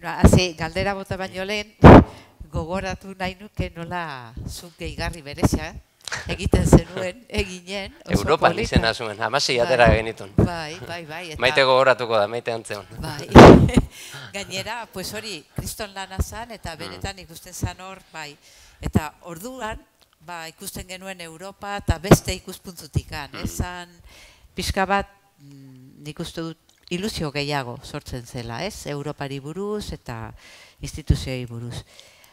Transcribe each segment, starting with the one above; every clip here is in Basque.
Bueno, galdera bota baino lehen, gogoratu nahi nuke nola zuk gehigarri berezia, eh? egiten zenuen, eginen. Oso Europa polita. zuen, amasi atera bai, genitun. Bai, bai, bai. Eta... Maite gogoratuko da, maite antzeon. Bai. Gainera, pues hori, kriston lana eta mm. benetan ikusten zan hor, bai. Eta orduan, ba, ikusten genuen Europa, eta beste ikuspuntzutikan. Eh? Mm. Ezan, pixka bat, mm, nik uste dut, ilusio gehiago sortzen zela, ez? Europari buruz eta instituzioei buruz.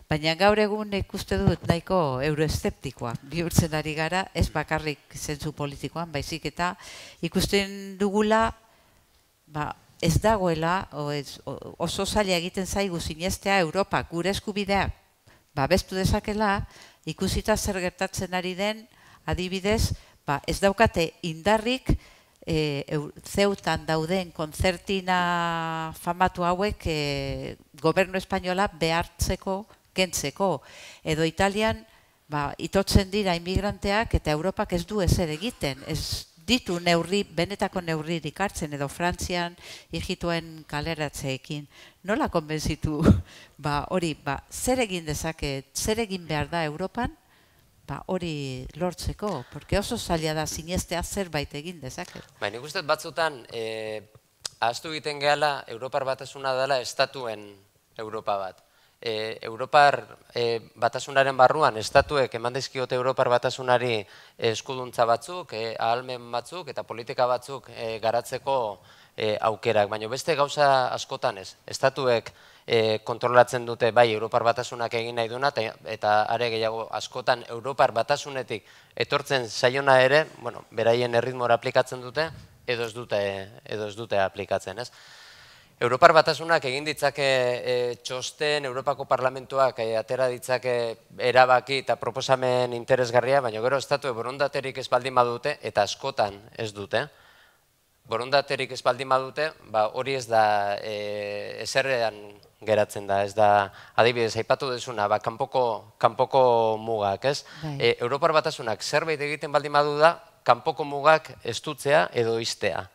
Baina gaur egun ikuste dut nahiko euroesteptikoa bihurtzen ari gara, ez bakarrik zentzu politikoan, baizik eta ikusten dugula ba, ez dagoela o oso zaila egiten zaigu zineztea Europa gure eskubidea bestu dezakela ikusita zer gertatzen ari den adibidez ba, ez daukate indarrik e, zeutan dauden konzertina famatu hauek e, gobernu espainola behartzeko, kentzeko. Edo Italian, ba, itotzen dira imigranteak eta Europak ez du ezer egiten, ez ditu neurri, benetako neurri dikartzen edo Frantzian ijituen kaleratzeekin. Nola konbensitu ba, hori, ba, zer egin dezake, zer egin behar da Europan ba, hori lortzeko, porque oso zaila da sinestea zerbait egin dezake. Ba, nik uste batzutan, e, ahaztu egiten gehala, Europar batasuna dela estatuen Europa bat. E, Europar e, batasunaren barruan, estatuek eman dizkiote Europar batasunari eskuduntza batzuk, e, ahalmen batzuk eta politika batzuk e, garatzeko e, aukerak. Baina beste gauza askotan ez. Estatuek e, kontrolatzen dute bai Europar batasunak egin nahi duna, eta are gehiago askotan Europar batasunetik etortzen saiona ere, bueno, beraien erritmora aplikatzen dute, edo ez dute, edo ez dute aplikatzen ez. Europar batasunak egin ditzake e, txosten, Europako parlamentuak atera ditzake erabaki eta proposamen interesgarria, baina gero estatu eborondaterik ez baldin badute eta askotan ez dute borondaterik espaldi madute, ba, hori ez da e, eserrean geratzen da, ez da adibidez, aipatu dezuna, ba, kanpoko, kanpoko mugak, ez? Bai. E, Europar batasunak zerbait egiten baldin madu kanpoko mugak estutzea edo iztea.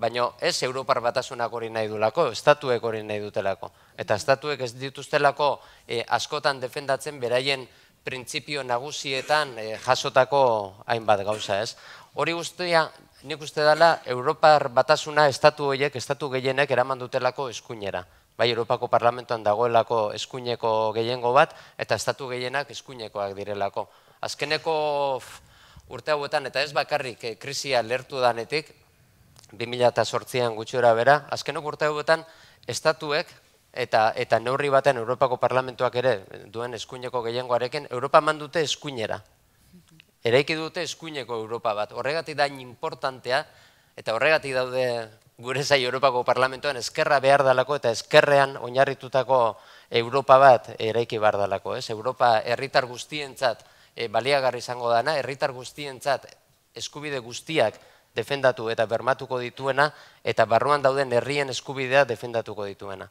Baina ez Europar batasunak hori nahi dutelako, estatuek hori nahi dutelako. Eta estatuek ez dituztelako e, askotan defendatzen beraien printzipio nagusietan e, jasotako hainbat gauza, ez? Hori guztia nik uste dela Europar batasuna estatu horiek, estatu gehienek eraman dutelako eskuinera. Bai, Europako parlamentoan dagoelako eskuineko gehiengo bat, eta estatu gehienak eskuinekoak direlako. Azkeneko urte hauetan, eta ez bakarrik eh, krisia lertu danetik, 2008an gutxura bera, azkeneko urte hauetan, estatuek eta, eta neurri baten Europako parlamentuak ere duen eskuineko gehiengoarekin, Europa mandute eskuinera, eraiki dute eskuineko Europa bat. Horregatik dain importantea eta horregatik daude gure zai Europako parlamentoan eskerra behar dalako eta eskerrean oinarritutako Europa bat eraiki behar dalako. Ez? Europa herritar guztientzat eh, baliagarri izango dana, herritar guztientzat eskubide guztiak defendatu eta bermatuko dituena eta barruan dauden herrien eskubidea defendatuko dituena.